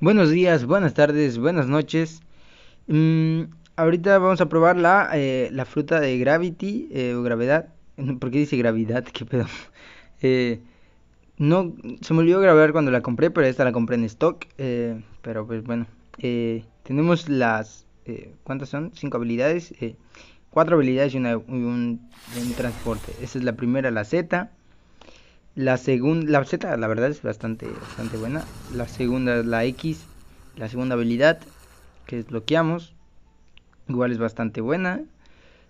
Buenos días, buenas tardes, buenas noches. Mm, ahorita vamos a probar la, eh, la fruta de Gravity eh, o Gravedad. ¿Por qué dice Gravedad? ¿Qué pedo? Eh, no, se me olvidó grabar cuando la compré, pero esta la compré en stock. pero pues bueno, tenemos las. ¿Cuántas son? Cinco habilidades. cuatro habilidades y, una, un, transporte. Esa es la primera, la Z. La segunda, la Z, la verdad es bastante, bastante buena. La segunda es la X, la segunda habilidad que desbloqueamos. Igual es bastante buena.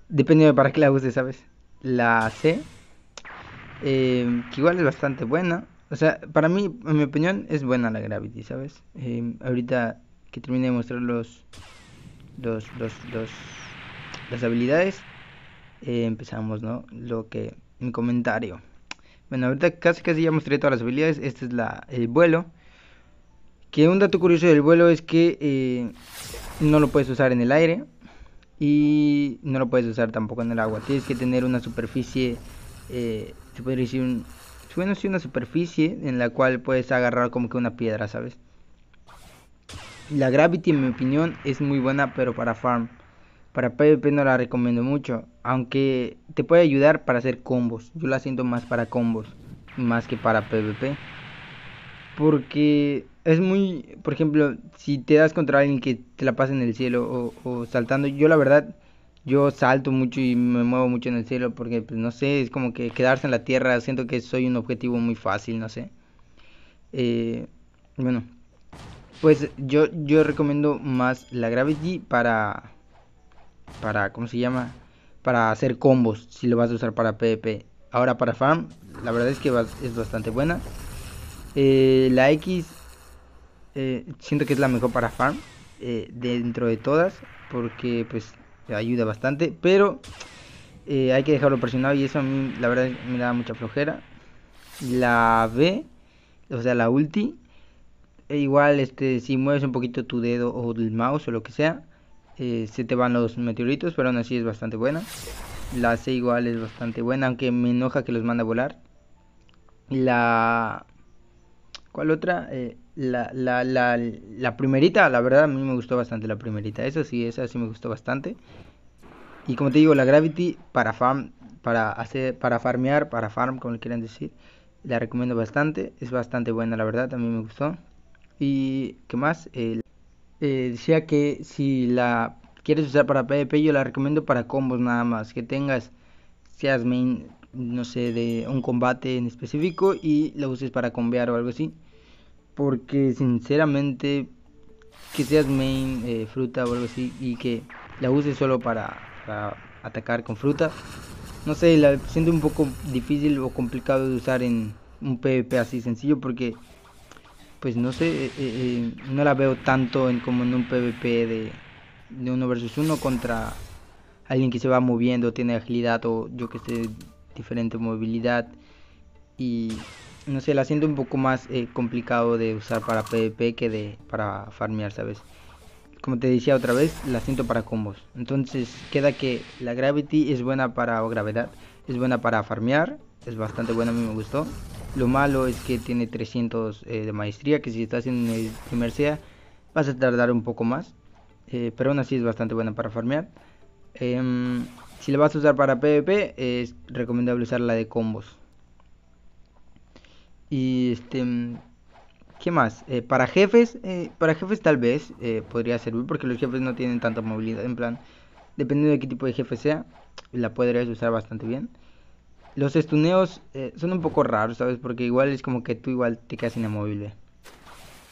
Depende de para qué la uses, ¿sabes? La C, em, que igual es bastante buena. O sea, para mí, en mi opinión, es buena la Gravity, ¿sabes? Em, ahorita que termine de mostrar los, las habilidades, eh, empezamos, ¿no? Lo que, mi comentario. Bueno, ahorita casi casi ya mostré todas las habilidades. Este es el vuelo. Que un dato curioso del vuelo es que eh, no lo puedes usar en el aire. Y no lo puedes usar tampoco en el agua. Tienes que tener una superficie... Eh, se decir Bueno, sí, una superficie en la cual puedes agarrar como que una piedra, ¿sabes? La Gravity, en mi opinión, es muy buena, pero para farm. Para PvP no la recomiendo mucho. Aunque te puede ayudar para hacer combos. Yo la siento más para combos. Más que para PvP. Porque es muy... Por ejemplo, si te das contra alguien que te la pasa en el cielo o, o saltando. Yo la verdad, yo salto mucho y me muevo mucho en el cielo. Porque, pues, no sé, es como que quedarse en la tierra. Siento que soy un objetivo muy fácil, no sé. Eh, bueno, pues yo, yo recomiendo más la Gravity para. Para, ¿cómo se llama? para hacer combos si lo vas a usar para PvP. Ahora para farm, la verdad es que es bastante buena. Eh, la X eh, siento que es la mejor para farm eh, dentro de todas porque pues ayuda bastante, pero hay que dejarlo presionado y eso a mí la verdad me da mucha flojera. La B, o sea la ulti, e igual este si mueves un poquito tu dedo o el mouse o lo que sea, eh, se te van los meteoritos, pero aún así es bastante buena. La C igual es bastante buena, aunque me enoja que los manda a volar. La... ¿Cuál otra? Eh, la, la, la, la, primerita, la verdad a mí me gustó bastante la primerita. Esa sí, esa sí me gustó bastante. Y como te digo, la Gravity para farm, para hacer, para farmear, para farm, como le quieran decir, la recomiendo bastante. Es bastante buena, la verdad, a mí me gustó. Y qué más, el eh, eh, decía que si la quieres usar para PvP, yo la recomiendo para combos nada más. Que tengas, seas main, no sé, de un combate en específico y la uses para combear o algo así. Porque sinceramente, que seas main eh, fruta o algo así y que la uses solo para, para atacar con fruta. No sé, la siento un poco difícil o complicado de usar en un PvP así sencillo porque pues no sé, eh, eh, eh, no la veo tanto en como en un PvP de, de uno versus uno contra alguien que se va moviendo, tiene agilidad o yo que sé, diferente movilidad. Y no sé, la siento un poco más complicado de usar para PvP que de para farmear, ¿sabes? Como te decía otra vez, la siento para combos. Entonces queda que la Gravity es buena para, o gravedad, es buena para farmear, es bastante buena, a mí me gustó. Lo malo es que tiene 300 eh, de maestría, que si estás en el primer SEA vas a tardar un poco más. Eh, pero aún así es bastante buena para farmear. Em, si la vas a usar para PvP, es recomendable usar la de combos. Y este... Mm, ¿Qué más? Eh, para jefes, para jefes tal vez podría servir porque los jefes no tienen tanta movilidad. En plan, dependiendo de qué tipo de jefe sea, la podrías usar bastante bien. Los estuneos eh, son un poco raros, ¿sabes? Porque igual es como que tú igual te quedas inamovible.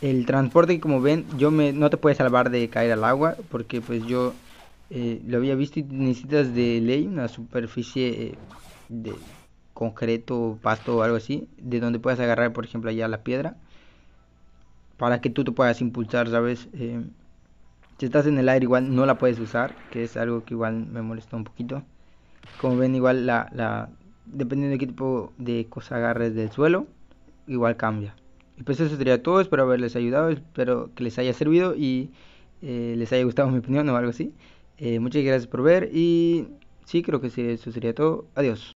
El transporte, como ven, yo me, no te puede salvar de caer al agua. Porque pues yo eh, lo había visto y necesitas de ley una superficie eh, de concreto, pasto o algo así. De donde puedas agarrar, por ejemplo, allá la piedra. Para que tú te puedas impulsar, ¿sabes? si estás en el aire igual no la puedes usar. Que es algo que igual me molestó un poquito. Como ven igual la, la dependiendo de qué tipo de cosa agarres del suelo, igual cambia. Y pues eso sería todo, espero haberles ayudado, espero que les haya servido y eh, les haya gustado mi opinión o algo así. Eh, muchas gracias por ver y sí, creo que eso sería todo. Adiós.